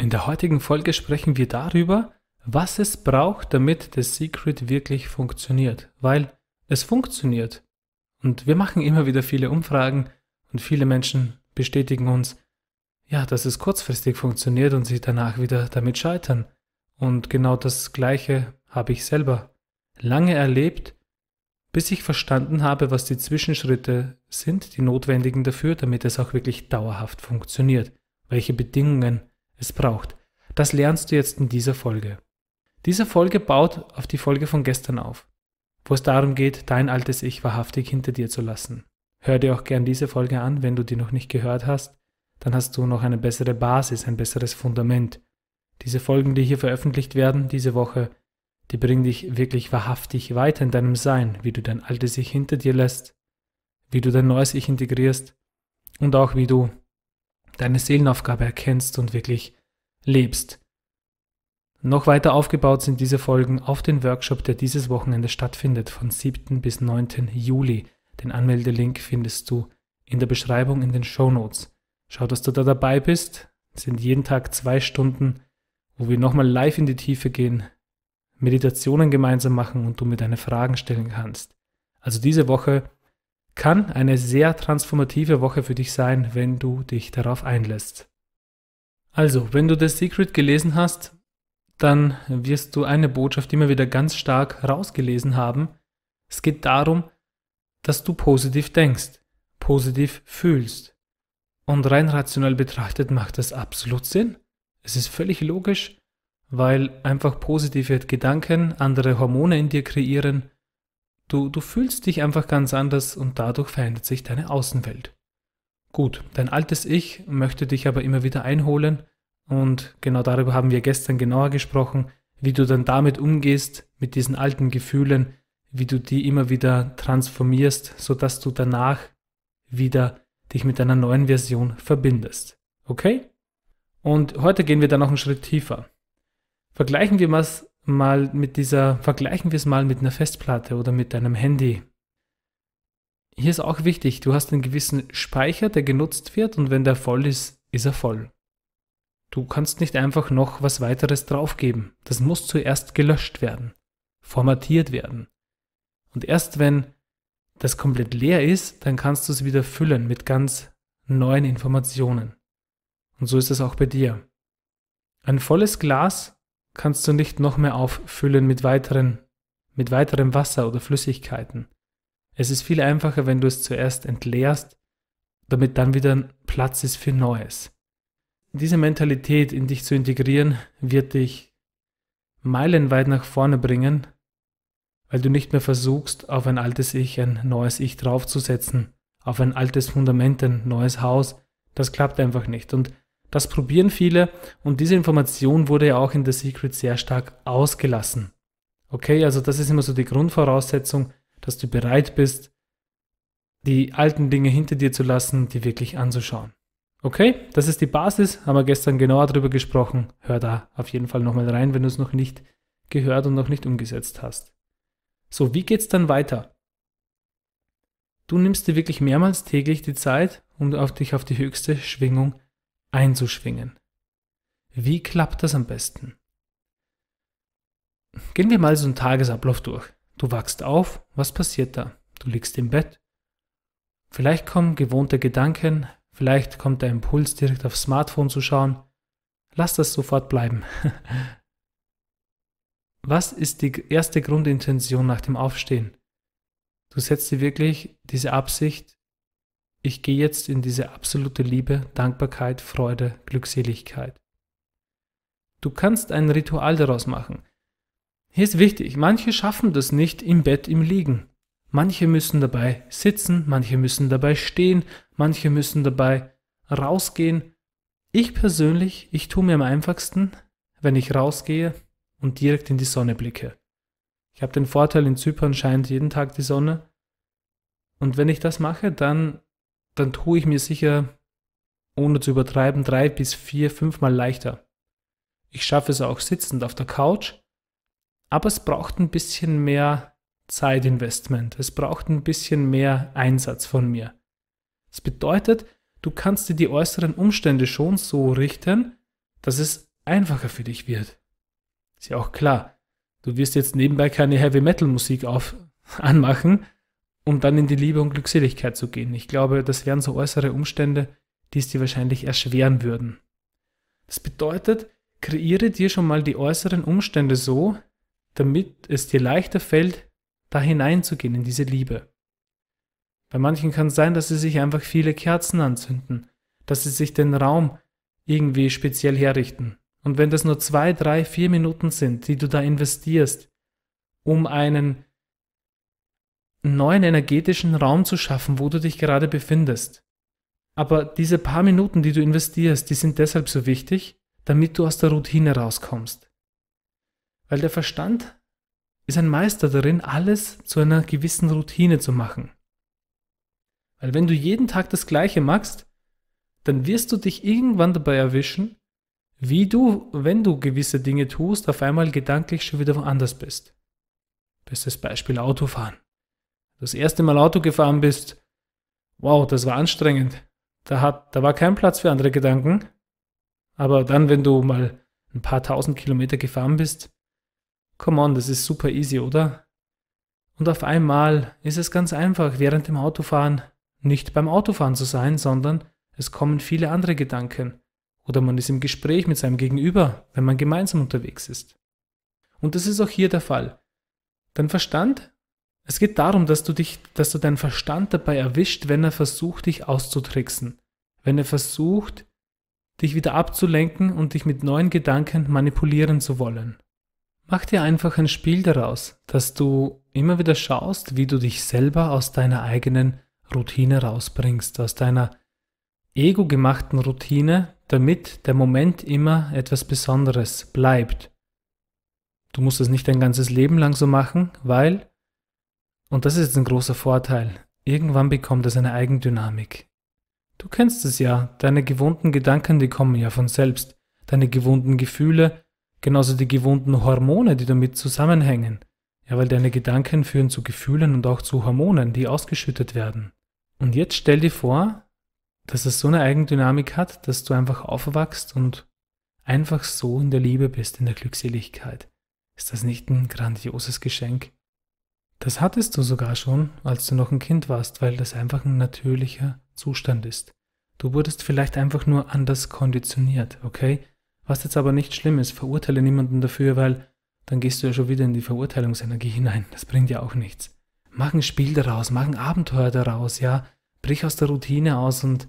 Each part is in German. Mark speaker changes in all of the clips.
Speaker 1: In der heutigen Folge sprechen wir darüber, was es braucht, damit das Secret wirklich funktioniert. Weil es funktioniert. Und wir machen immer wieder viele Umfragen und viele Menschen bestätigen uns, ja, dass es kurzfristig funktioniert und sie danach wieder damit scheitern. Und genau das Gleiche habe ich selber lange erlebt, bis ich verstanden habe, was die Zwischenschritte sind, die notwendigen dafür, damit es auch wirklich dauerhaft funktioniert, welche Bedingungen es braucht. Das lernst du jetzt in dieser Folge. Diese Folge baut auf die Folge von gestern auf, wo es darum geht, dein altes Ich wahrhaftig hinter dir zu lassen. Hör dir auch gern diese Folge an, wenn du die noch nicht gehört hast, dann hast du noch eine bessere Basis, ein besseres Fundament. Diese Folgen, die hier veröffentlicht werden, diese Woche, die bringen dich wirklich wahrhaftig weiter in deinem Sein, wie du dein altes Ich hinter dir lässt, wie du dein neues Ich integrierst und auch wie du deine Seelenaufgabe erkennst und wirklich lebst. Noch weiter aufgebaut sind diese Folgen auf den Workshop, der dieses Wochenende stattfindet, von 7. bis 9. Juli. Den Anmeldelink findest du in der Beschreibung in den Show Notes. Schau, dass du da dabei bist. Es sind jeden Tag zwei Stunden, wo wir nochmal live in die Tiefe gehen, Meditationen gemeinsam machen und du mir deine Fragen stellen kannst. Also diese Woche kann eine sehr transformative Woche für dich sein, wenn du dich darauf einlässt. Also, wenn du The Secret gelesen hast, dann wirst du eine Botschaft immer wieder ganz stark rausgelesen haben. Es geht darum, dass du positiv denkst, positiv fühlst. Und rein rational betrachtet macht das absolut Sinn. Es ist völlig logisch, weil einfach positive Gedanken andere Hormone in dir kreieren Du, du fühlst dich einfach ganz anders und dadurch verändert sich deine Außenwelt. Gut, dein altes Ich möchte dich aber immer wieder einholen und genau darüber haben wir gestern genauer gesprochen, wie du dann damit umgehst, mit diesen alten Gefühlen, wie du die immer wieder transformierst, sodass du danach wieder dich mit einer neuen Version verbindest. Okay? Und heute gehen wir dann noch einen Schritt tiefer. Vergleichen wir, mal mal mit dieser, vergleichen wir es mal mit einer Festplatte oder mit deinem Handy. Hier ist auch wichtig, du hast einen gewissen Speicher, der genutzt wird und wenn der voll ist, ist er voll. Du kannst nicht einfach noch was weiteres draufgeben. Das muss zuerst gelöscht werden, formatiert werden. Und erst wenn das komplett leer ist, dann kannst du es wieder füllen mit ganz neuen Informationen. Und so ist es auch bei dir. Ein volles Glas kannst du nicht noch mehr auffüllen mit, weiteren, mit weiterem Wasser oder Flüssigkeiten. Es ist viel einfacher, wenn du es zuerst entleerst, damit dann wieder Platz ist für Neues. Diese Mentalität in dich zu integrieren, wird dich meilenweit nach vorne bringen, weil du nicht mehr versuchst, auf ein altes Ich ein neues Ich draufzusetzen, auf ein altes Fundament ein neues Haus. Das klappt einfach nicht. Und das probieren viele und diese Information wurde ja auch in The Secret sehr stark ausgelassen. Okay, also das ist immer so die Grundvoraussetzung, dass du bereit bist, die alten Dinge hinter dir zu lassen, die wirklich anzuschauen. Okay, das ist die Basis, haben wir gestern genauer darüber gesprochen. Hör da auf jeden Fall nochmal rein, wenn du es noch nicht gehört und noch nicht umgesetzt hast. So, wie geht's dann weiter? Du nimmst dir wirklich mehrmals täglich die Zeit, um auf dich auf die höchste Schwingung einzuschwingen. Wie klappt das am besten? Gehen wir mal so einen Tagesablauf durch. Du wachst auf, was passiert da? Du liegst im Bett. Vielleicht kommen gewohnte Gedanken, vielleicht kommt der Impuls, direkt aufs Smartphone zu schauen. Lass das sofort bleiben. was ist die erste Grundintention nach dem Aufstehen? Du setzt dir wirklich diese Absicht, ich gehe jetzt in diese absolute Liebe, Dankbarkeit, Freude, Glückseligkeit. Du kannst ein Ritual daraus machen. Hier ist wichtig, manche schaffen das nicht im Bett im Liegen. Manche müssen dabei sitzen, manche müssen dabei stehen, manche müssen dabei rausgehen. Ich persönlich, ich tue mir am einfachsten, wenn ich rausgehe und direkt in die Sonne blicke. Ich habe den Vorteil, in Zypern scheint jeden Tag die Sonne. Und wenn ich das mache, dann dann tue ich mir sicher, ohne zu übertreiben, drei bis vier, fünfmal leichter. Ich schaffe es auch sitzend auf der Couch, aber es braucht ein bisschen mehr Zeitinvestment. Es braucht ein bisschen mehr Einsatz von mir. Das bedeutet, du kannst dir die äußeren Umstände schon so richten, dass es einfacher für dich wird. Ist ja auch klar. Du wirst jetzt nebenbei keine Heavy Metal Musik auf anmachen, um dann in die Liebe und Glückseligkeit zu gehen. Ich glaube, das wären so äußere Umstände, die es dir wahrscheinlich erschweren würden. Das bedeutet, kreiere dir schon mal die äußeren Umstände so, damit es dir leichter fällt, da hineinzugehen in diese Liebe. Bei manchen kann es sein, dass sie sich einfach viele Kerzen anzünden, dass sie sich den Raum irgendwie speziell herrichten. Und wenn das nur zwei, drei, vier Minuten sind, die du da investierst, um einen neuen energetischen Raum zu schaffen, wo du dich gerade befindest. Aber diese paar Minuten, die du investierst, die sind deshalb so wichtig, damit du aus der Routine rauskommst. Weil der Verstand ist ein Meister darin, alles zu einer gewissen Routine zu machen. Weil wenn du jeden Tag das Gleiche machst, dann wirst du dich irgendwann dabei erwischen, wie du, wenn du gewisse Dinge tust, auf einmal gedanklich schon wieder woanders bist. Bestes Beispiel Autofahren das erste Mal Auto gefahren bist, wow, das war anstrengend. Da, hat, da war kein Platz für andere Gedanken. Aber dann, wenn du mal ein paar tausend Kilometer gefahren bist, come on, das ist super easy, oder? Und auf einmal ist es ganz einfach, während dem Autofahren nicht beim Autofahren zu sein, sondern es kommen viele andere Gedanken. Oder man ist im Gespräch mit seinem Gegenüber, wenn man gemeinsam unterwegs ist. Und das ist auch hier der Fall. Dein Verstand es geht darum, dass du dich, dass du deinen Verstand dabei erwischt, wenn er versucht, dich auszutricksen, wenn er versucht, dich wieder abzulenken und dich mit neuen Gedanken manipulieren zu wollen. Mach dir einfach ein Spiel daraus, dass du immer wieder schaust, wie du dich selber aus deiner eigenen Routine rausbringst, aus deiner ego gemachten Routine, damit der Moment immer etwas Besonderes bleibt. Du musst es nicht dein ganzes Leben lang so machen, weil und das ist ein großer Vorteil. Irgendwann bekommt es eine Eigendynamik. Du kennst es ja, deine gewohnten Gedanken, die kommen ja von selbst, deine gewohnten Gefühle, genauso die gewohnten Hormone, die damit zusammenhängen. Ja, weil deine Gedanken führen zu Gefühlen und auch zu Hormonen, die ausgeschüttet werden. Und jetzt stell dir vor, dass es so eine Eigendynamik hat, dass du einfach aufwachst und einfach so in der Liebe bist, in der Glückseligkeit. Ist das nicht ein grandioses Geschenk? Das hattest du sogar schon, als du noch ein Kind warst, weil das einfach ein natürlicher Zustand ist. Du wurdest vielleicht einfach nur anders konditioniert, okay? Was jetzt aber nicht schlimm ist, verurteile niemanden dafür, weil dann gehst du ja schon wieder in die Verurteilungsenergie hinein. Das bringt ja auch nichts. Mach ein Spiel daraus, mach ein Abenteuer daraus, ja? Brich aus der Routine aus und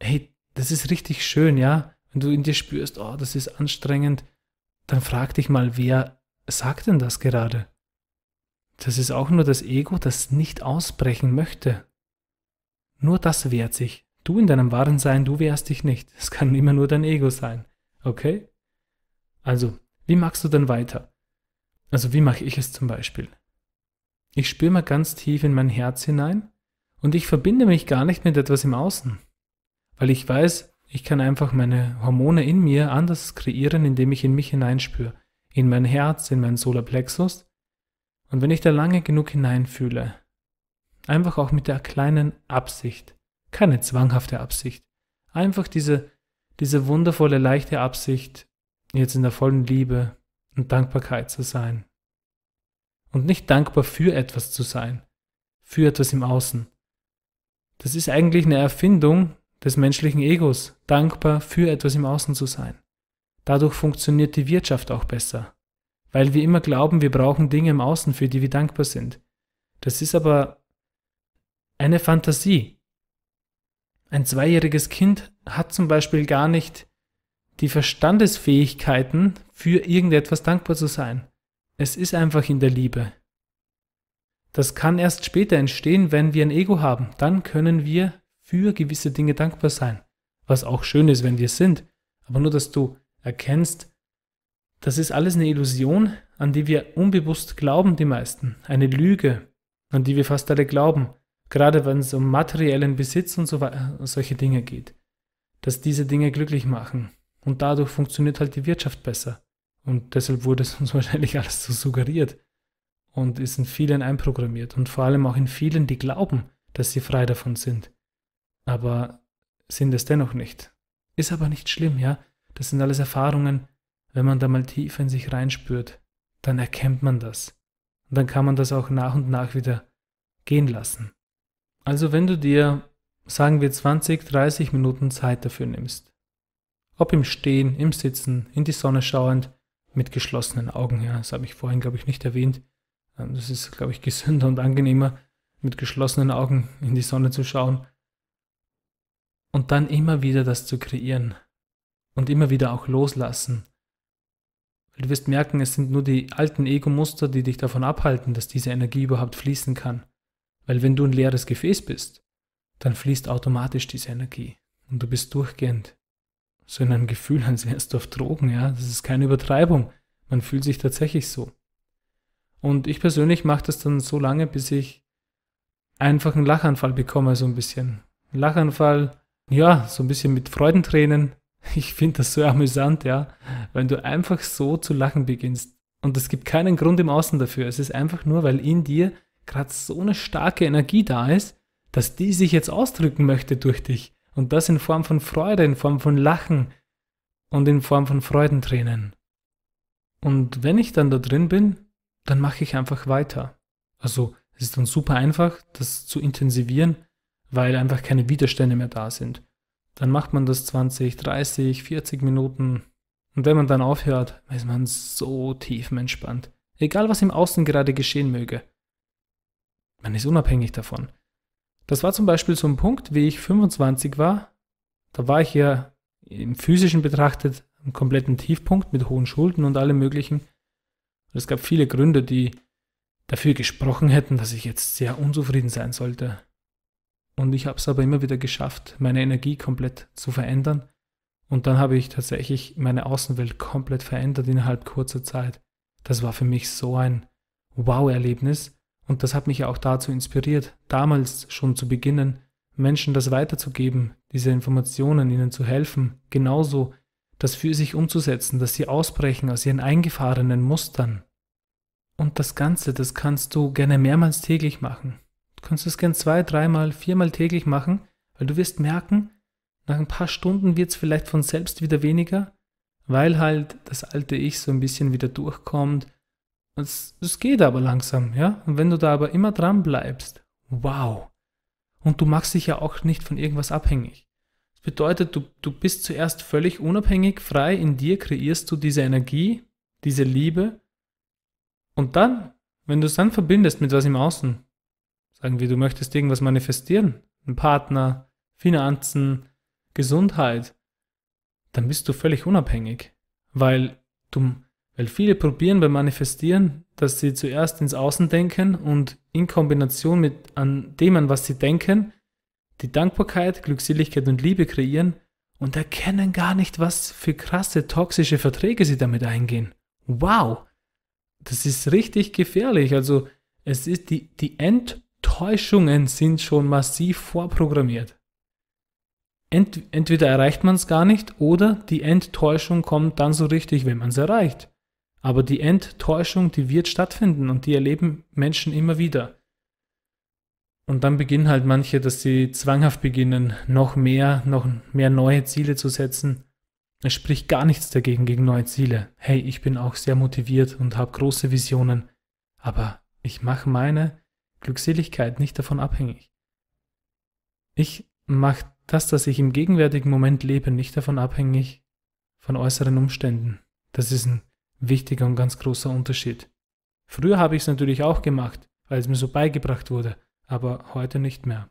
Speaker 1: hey, das ist richtig schön, ja? Wenn du in dir spürst, oh, das ist anstrengend, dann frag dich mal, wer sagt denn das gerade? Das ist auch nur das Ego, das nicht ausbrechen möchte. Nur das wehrt sich. Du in deinem wahren Sein, du wehrst dich nicht. Es kann immer nur dein Ego sein. Okay? Also, wie machst du denn weiter? Also, wie mache ich es zum Beispiel? Ich spüre mal ganz tief in mein Herz hinein und ich verbinde mich gar nicht mit etwas im Außen. Weil ich weiß, ich kann einfach meine Hormone in mir anders kreieren, indem ich in mich hineinspüre. In mein Herz, in meinen Solarplexus und wenn ich da lange genug hineinfühle, einfach auch mit der kleinen Absicht, keine zwanghafte Absicht, einfach diese, diese wundervolle, leichte Absicht, jetzt in der vollen Liebe und Dankbarkeit zu sein. Und nicht dankbar für etwas zu sein, für etwas im Außen. Das ist eigentlich eine Erfindung des menschlichen Egos, dankbar für etwas im Außen zu sein. Dadurch funktioniert die Wirtschaft auch besser weil wir immer glauben, wir brauchen Dinge im Außen, für die wir dankbar sind. Das ist aber eine Fantasie. Ein zweijähriges Kind hat zum Beispiel gar nicht die Verstandesfähigkeiten, für irgendetwas dankbar zu sein. Es ist einfach in der Liebe. Das kann erst später entstehen, wenn wir ein Ego haben. Dann können wir für gewisse Dinge dankbar sein. Was auch schön ist, wenn wir es sind. Aber nur, dass du erkennst, das ist alles eine Illusion, an die wir unbewusst glauben, die meisten. Eine Lüge, an die wir fast alle glauben. Gerade wenn es um materiellen Besitz und so weiter, äh, solche Dinge geht. Dass diese Dinge glücklich machen. Und dadurch funktioniert halt die Wirtschaft besser. Und deshalb wurde es uns wahrscheinlich alles so suggeriert. Und ist in vielen einprogrammiert. Und vor allem auch in vielen, die glauben, dass sie frei davon sind. Aber sind es dennoch nicht. Ist aber nicht schlimm, ja. Das sind alles Erfahrungen, wenn man da mal tief in sich reinspürt, dann erkennt man das. Und dann kann man das auch nach und nach wieder gehen lassen. Also wenn du dir, sagen wir 20, 30 Minuten Zeit dafür nimmst, ob im Stehen, im Sitzen, in die Sonne schauend, mit geschlossenen Augen, ja, das habe ich vorhin, glaube ich, nicht erwähnt, ähm, das ist, glaube ich, gesünder und angenehmer, mit geschlossenen Augen in die Sonne zu schauen und dann immer wieder das zu kreieren und immer wieder auch loslassen Du wirst merken, es sind nur die alten Ego-Muster, die dich davon abhalten, dass diese Energie überhaupt fließen kann. Weil wenn du ein leeres Gefäß bist, dann fließt automatisch diese Energie. Und du bist durchgehend so in einem Gefühl, als wärst du auf Drogen, ja. Das ist keine Übertreibung. Man fühlt sich tatsächlich so. Und ich persönlich mache das dann so lange, bis ich einfach einen Lachanfall bekomme, so ein bisschen. Ein Lachanfall, ja, so ein bisschen mit Freudentränen, Ich finde das so amüsant, ja, wenn du einfach so zu lachen beginnst. Und es gibt keinen Grund im Außen dafür. Es ist einfach nur, weil in dir gerade so eine starke Energie da ist, dass die sich jetzt ausdrücken möchte durch dich. Und das in Form von Freude, in Form von Lachen und in Form von Freudentränen. Und wenn ich dann da drin bin, dann mache ich einfach weiter. Also es ist dann super einfach, das zu intensivieren, weil einfach keine Widerstände mehr da sind dann macht man das 20, 30, 40 Minuten. Und wenn man dann aufhört, ist man so tiefenentspannt. Egal, was im Außen gerade geschehen möge. Man ist unabhängig davon. Das war zum Beispiel so ein Punkt, wie ich 25 war. Da war ich ja im physischen betrachtet einen kompletten Tiefpunkt mit hohen Schulden und allem Möglichen. Und es gab viele Gründe, die dafür gesprochen hätten, dass ich jetzt sehr unzufrieden sein sollte. Und ich habe es aber immer wieder geschafft, meine Energie komplett zu verändern. Und dann habe ich tatsächlich meine Außenwelt komplett verändert innerhalb kurzer Zeit. Das war für mich so ein Wow-Erlebnis. Und das hat mich ja auch dazu inspiriert, damals schon zu beginnen, Menschen das weiterzugeben, diese Informationen ihnen zu helfen, genauso das für sich umzusetzen, dass sie ausbrechen aus ihren eingefahrenen Mustern. Und das Ganze, das kannst du gerne mehrmals täglich machen. Du kannst das gern zwei, dreimal, viermal täglich machen, weil du wirst merken, nach ein paar Stunden wird es vielleicht von selbst wieder weniger, weil halt das alte Ich so ein bisschen wieder durchkommt. Es, es geht aber langsam, ja? Und wenn du da aber immer dran bleibst, wow. Und du machst dich ja auch nicht von irgendwas abhängig. Das bedeutet, du, du bist zuerst völlig unabhängig, frei in dir, kreierst du diese Energie, diese Liebe. Und dann, wenn du es dann verbindest mit was im Außen, Sagen wir, du möchtest irgendwas manifestieren, einen Partner, Finanzen, Gesundheit, dann bist du völlig unabhängig, weil du, weil viele probieren beim Manifestieren, dass sie zuerst ins Außen denken und in Kombination mit an dem, an was sie denken, die Dankbarkeit, Glückseligkeit und Liebe kreieren und erkennen gar nicht, was für krasse toxische Verträge sie damit eingehen. Wow! Das ist richtig gefährlich. Also es ist die, die End- Täuschungen sind schon massiv vorprogrammiert. Ent entweder erreicht man es gar nicht oder die Enttäuschung kommt dann so richtig, wenn man es erreicht. Aber die Enttäuschung, die wird stattfinden und die erleben Menschen immer wieder. Und dann beginnen halt manche, dass sie zwanghaft beginnen, noch mehr, noch mehr neue Ziele zu setzen. Es spricht gar nichts dagegen gegen neue Ziele. Hey, ich bin auch sehr motiviert und habe große Visionen, aber ich mache meine Glückseligkeit nicht davon abhängig. Ich mache das, dass ich im gegenwärtigen Moment lebe, nicht davon abhängig von äußeren Umständen. Das ist ein wichtiger und ganz großer Unterschied. Früher habe ich es natürlich auch gemacht, weil es mir so beigebracht wurde, aber heute nicht mehr.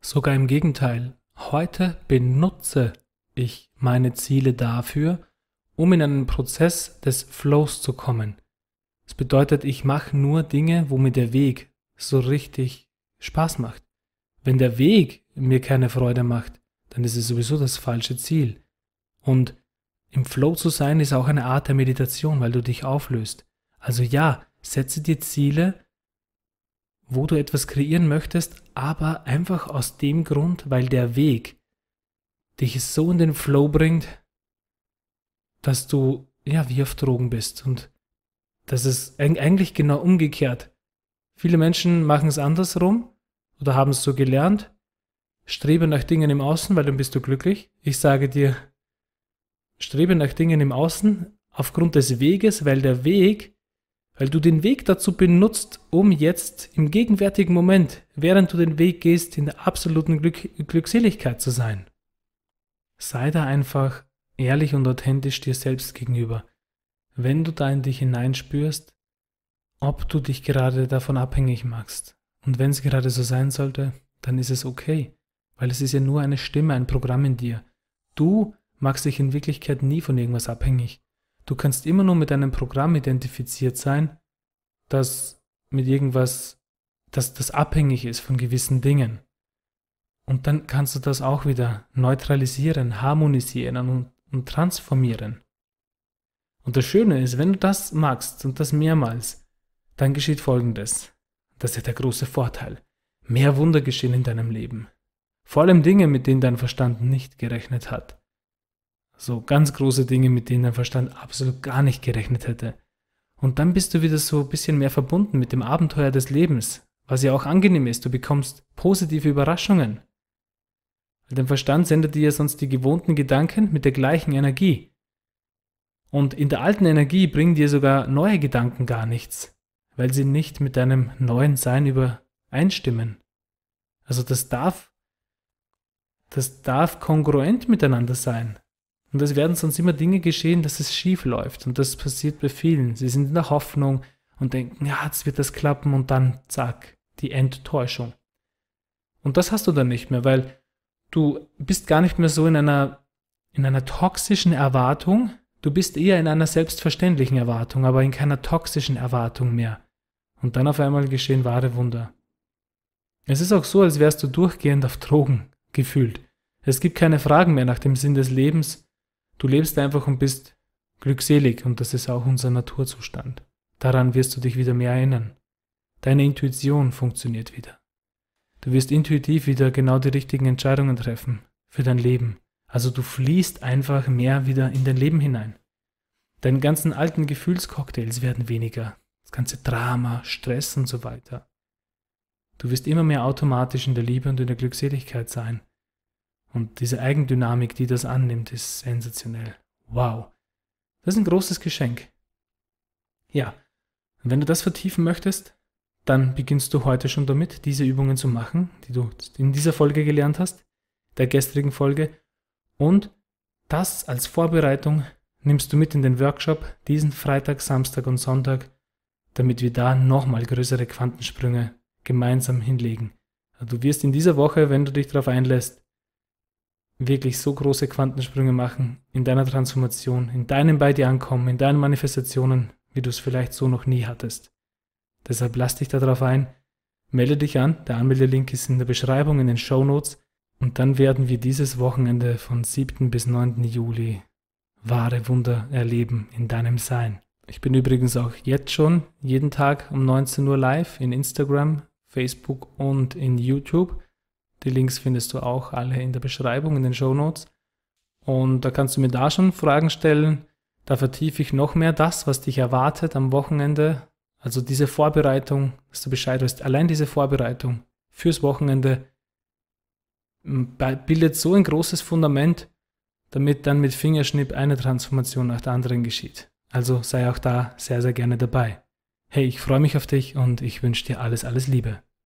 Speaker 1: Sogar im Gegenteil, heute benutze ich meine Ziele dafür, um in einen Prozess des Flows zu kommen. Das bedeutet, ich mache nur Dinge, wo mir der Weg so richtig Spaß macht. Wenn der Weg mir keine Freude macht, dann ist es sowieso das falsche Ziel. Und im Flow zu sein ist auch eine Art der Meditation, weil du dich auflöst. Also ja, setze dir Ziele, wo du etwas kreieren möchtest, aber einfach aus dem Grund, weil der Weg dich so in den Flow bringt, dass du ja wie auf Drogen bist. Und das ist eigentlich genau umgekehrt. Viele Menschen machen es andersrum oder haben es so gelernt, strebe nach Dingen im Außen, weil dann bist du glücklich. Ich sage dir, strebe nach Dingen im Außen aufgrund des Weges, weil der Weg, weil du den Weg dazu benutzt, um jetzt im gegenwärtigen Moment, während du den Weg gehst, in der absoluten Glück Glückseligkeit zu sein. Sei da einfach ehrlich und authentisch dir selbst gegenüber. Wenn du da in dich hineinspürst, ob du dich gerade davon abhängig machst. Und wenn es gerade so sein sollte, dann ist es okay, weil es ist ja nur eine Stimme, ein Programm in dir. Du machst dich in Wirklichkeit nie von irgendwas abhängig. Du kannst immer nur mit einem Programm identifiziert sein, das mit irgendwas, das, das abhängig ist von gewissen Dingen. Und dann kannst du das auch wieder neutralisieren, harmonisieren und, und transformieren. Und das Schöne ist, wenn du das magst und das mehrmals, dann geschieht Folgendes. Das ist der große Vorteil. Mehr Wunder geschehen in deinem Leben. Vor allem Dinge, mit denen dein Verstand nicht gerechnet hat. So ganz große Dinge, mit denen dein Verstand absolut gar nicht gerechnet hätte. Und dann bist du wieder so ein bisschen mehr verbunden mit dem Abenteuer des Lebens, was ja auch angenehm ist. Du bekommst positive Überraschungen. Dein Verstand sendet dir sonst die gewohnten Gedanken mit der gleichen Energie. Und in der alten Energie bringen dir sogar neue Gedanken gar nichts weil sie nicht mit deinem neuen Sein übereinstimmen. Also das darf, das darf kongruent miteinander sein. Und es werden sonst immer Dinge geschehen, dass es schief läuft. Und das passiert bei vielen. Sie sind in der Hoffnung und denken, ja, jetzt wird das klappen und dann, zack, die Enttäuschung. Und das hast du dann nicht mehr, weil du bist gar nicht mehr so in einer, in einer toxischen Erwartung. Du bist eher in einer selbstverständlichen Erwartung, aber in keiner toxischen Erwartung mehr. Und dann auf einmal geschehen wahre Wunder. Es ist auch so, als wärst du durchgehend auf Drogen gefühlt. Es gibt keine Fragen mehr nach dem Sinn des Lebens. Du lebst einfach und bist glückselig und das ist auch unser Naturzustand. Daran wirst du dich wieder mehr erinnern. Deine Intuition funktioniert wieder. Du wirst intuitiv wieder genau die richtigen Entscheidungen treffen für dein Leben. Also du fließt einfach mehr wieder in dein Leben hinein. Deine ganzen alten Gefühlscocktails werden weniger das ganze Drama, Stress und so weiter. Du wirst immer mehr automatisch in der Liebe und in der Glückseligkeit sein. Und diese Eigendynamik, die das annimmt, ist sensationell. Wow. Das ist ein großes Geschenk. Ja, und wenn du das vertiefen möchtest, dann beginnst du heute schon damit, diese Übungen zu machen, die du in dieser Folge gelernt hast, der gestrigen Folge. Und das als Vorbereitung nimmst du mit in den Workshop diesen Freitag, Samstag und Sonntag damit wir da nochmal größere Quantensprünge gemeinsam hinlegen. Also du wirst in dieser Woche, wenn du dich darauf einlässt, wirklich so große Quantensprünge machen in deiner Transformation, in deinem bei dir ankommen, in deinen Manifestationen, wie du es vielleicht so noch nie hattest. Deshalb lass dich darauf ein, melde dich an, der Anmelde-Link ist in der Beschreibung, in den Show Notes und dann werden wir dieses Wochenende von 7. bis 9. Juli wahre Wunder erleben in deinem Sein. Ich bin übrigens auch jetzt schon jeden Tag um 19 Uhr live in Instagram, Facebook und in YouTube. Die Links findest du auch alle in der Beschreibung, in den Show Notes. Und da kannst du mir da schon Fragen stellen. Da vertiefe ich noch mehr das, was dich erwartet am Wochenende. Also diese Vorbereitung, dass du Bescheid weißt, allein diese Vorbereitung fürs Wochenende bildet so ein großes Fundament, damit dann mit Fingerschnipp eine Transformation nach der anderen geschieht. Also sei auch da sehr, sehr gerne dabei. Hey, ich freue mich auf dich und ich wünsche dir alles, alles Liebe.